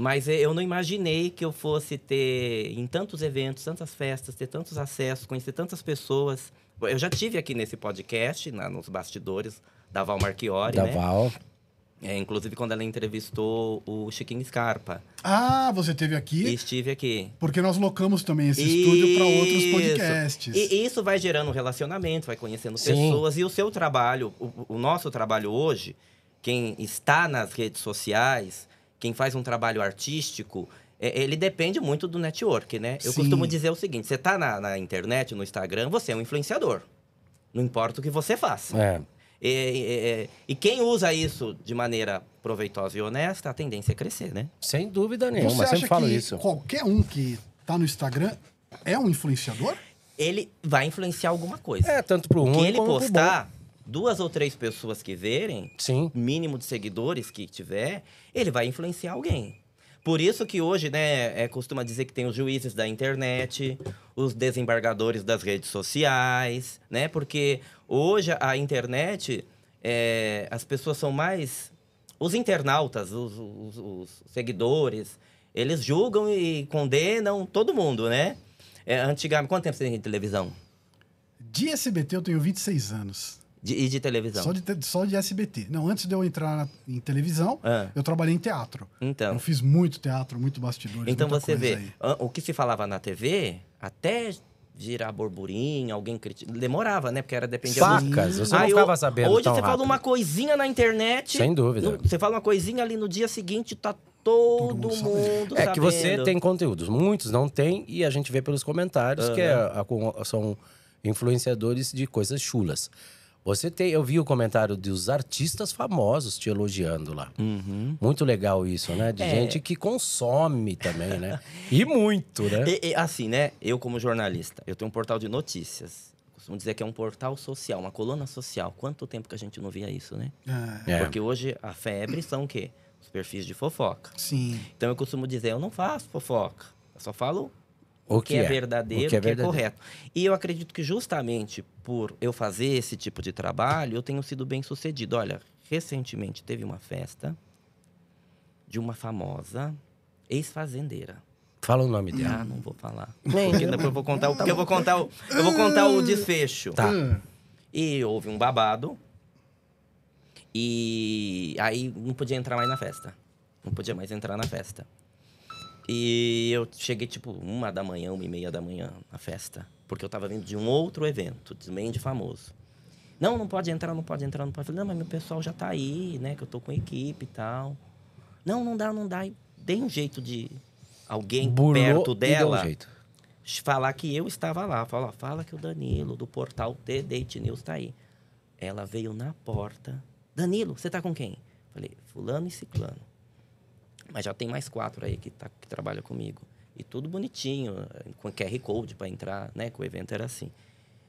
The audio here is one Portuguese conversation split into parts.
Mas eu não imaginei que eu fosse ter em tantos eventos, tantas festas, ter tantos acessos, conhecer tantas pessoas. Eu já tive aqui nesse podcast, na, nos bastidores da Val Marchiori, da né? Val. É, inclusive quando ela entrevistou o Chiquinho Scarpa. Ah, você teve aqui? Estive aqui. Porque nós locamos também esse isso. estúdio para outros podcasts. E isso vai gerando um relacionamento, vai conhecendo Sim. pessoas e o seu trabalho, o, o nosso trabalho hoje, quem está nas redes sociais, quem faz um trabalho artístico, é, ele depende muito do network, né? Eu Sim. costumo dizer o seguinte: você está na, na, internet, no Instagram, você é um influenciador. Não importa o que você faça. É. E, e, e, quem usa isso de maneira proveitosa e honesta, a tendência é crescer, né? Sem dúvida nenhuma, você acha sempre falo que isso. Qualquer um que está no Instagram é um influenciador? Ele vai influenciar alguma coisa. É, tanto para o ruim. O outro. ele postar duas ou três pessoas verem, Sim. mínimo de seguidores que tiver, ele vai influenciar alguém. Por isso que hoje, né, é, costuma dizer que tem os juízes da internet, os desembargadores das redes sociais, né? Porque hoje a internet, é, as pessoas são mais... Os internautas, os, os, os seguidores, eles julgam e condenam todo mundo, né? É, antigamente, quanto tempo você tem de televisão? De SBT eu tenho 26 anos. De, e de televisão? Só de, só de SBT. Não, antes de eu entrar na, em televisão, é. eu trabalhei em teatro. Então. Eu fiz muito teatro, muito bastidores. Então você vê, aí. o que se falava na TV, até girar borburinho alguém critica. Demorava, né? Porque era dependia Facas, do... você não ficava eu... sabendo. Hoje você rápido. fala uma coisinha na internet. Sem dúvida. No... Você fala uma coisinha ali no dia seguinte, tá todo, todo mundo, mundo É sabendo. que você tem conteúdos. Muitos não tem, e a gente vê pelos comentários uhum. que é, a, a, são influenciadores de coisas chulas. Você tem, eu vi o comentário dos artistas famosos te elogiando lá. Uhum. Muito legal isso, né? De é. gente que consome também, né? e muito, né? E, e, assim, né? Eu como jornalista, eu tenho um portal de notícias. costumo dizer que é um portal social, uma coluna social. Quanto tempo que a gente não via isso, né? É. é. Porque hoje a febre são o quê? Os perfis de fofoca. Sim. Então eu costumo dizer, eu não faço fofoca. Eu só falo o que, é é? que é, verdadeiro, o que é, verdadeiro. que é correto. E eu acredito que justamente por eu fazer esse tipo de trabalho, eu tenho sido bem sucedido. Olha, recentemente teve uma festa de uma famosa ex-fazendeira. Fala o nome dela. Ah, não vou falar. Porque eu vou tá contar o, eu vou contar o, eu vou contar o desfecho. Tá. Hum. E houve um babado. E aí não podia entrar mais na festa. Não podia mais entrar na festa. E eu cheguei tipo uma da manhã, uma e meia da manhã na festa. Porque eu tava vindo de um outro evento, também de famoso. Não, não pode entrar, não pode entrar, não pode. não, mas meu pessoal já tá aí, né? Que eu tô com equipe e tal. Não, não dá, não dá. tem dei um jeito de alguém Burlou perto dela. Um falar que eu estava lá. Fala, fala que o Danilo do portal The Date News tá aí. Ela veio na porta. Danilo, você tá com quem? Falei, fulano e ciclano. Mas já tem mais quatro aí que, tá, que trabalham comigo. E tudo bonitinho, com QR Code para entrar, né? Que o evento era assim.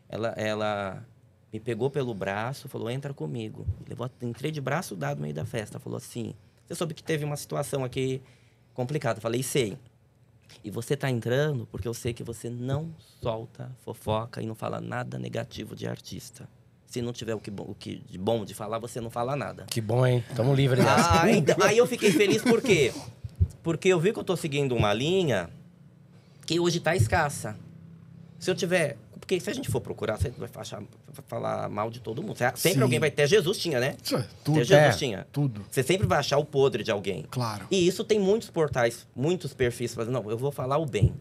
Ela, ela me pegou pelo braço, falou, entra comigo. Levou, entrei de braço dado no meio da festa. Falou assim, você soube que teve uma situação aqui complicada. Falei, sei. E você tá entrando porque eu sei que você não solta fofoca e não fala nada negativo de artista. Se não tiver o que, o que de bom de falar, você não fala nada. Que bom, hein? estamos livres Ah, então, aí eu fiquei feliz por quê? Porque eu vi que eu tô seguindo uma linha que hoje tá escassa. Se eu tiver porque se a gente for procurar, você vai achar, falar mal de todo mundo. Sempre Sim. alguém vai. Até Jesus tinha, né? É tudo. Até Jesus é, tinha. Tudo. Você sempre vai achar o podre de alguém. Claro. E isso tem muitos portais, muitos perfis fazendo, não, eu vou falar o bem.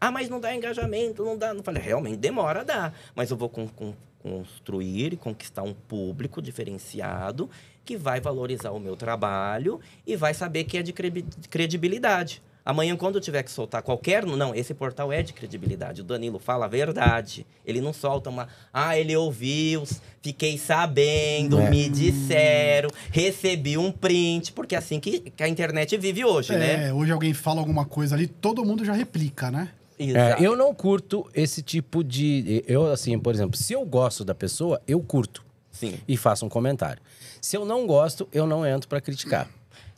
Ah, mas não dá engajamento, não dá. Não falei, realmente demora a dar. Mas eu vou com, com construir e conquistar um público diferenciado que vai valorizar o meu trabalho e vai saber que é de credibilidade. Amanhã, quando eu tiver que soltar qualquer. Não, esse portal é de credibilidade. O Danilo fala a verdade. Ele não solta uma. Ah, ele ouviu, fiquei sabendo, é. me disseram, recebi um print. Porque é assim que, que a internet vive hoje, é, né? É, hoje alguém fala alguma coisa ali, todo mundo já replica, né? É, eu não curto esse tipo de. Eu, assim, por exemplo, se eu gosto da pessoa, eu curto. Sim. E faço um comentário. Se eu não gosto, eu não entro para criticar.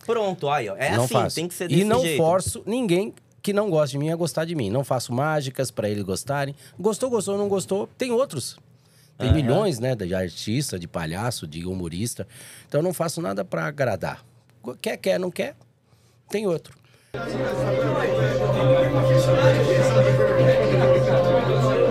Pronto, aí, ó. É não assim, faço. tem que ser desse E não jeito. forço ninguém que não gosta de mim a gostar de mim. Não faço mágicas para eles gostarem. Gostou, gostou, não gostou, tem outros. Tem milhões, né, de artista, de palhaço, de humorista. Então eu não faço nada para agradar. Quer, quer, não quer, tem outro. 私たちはそれを言っていただければと思います。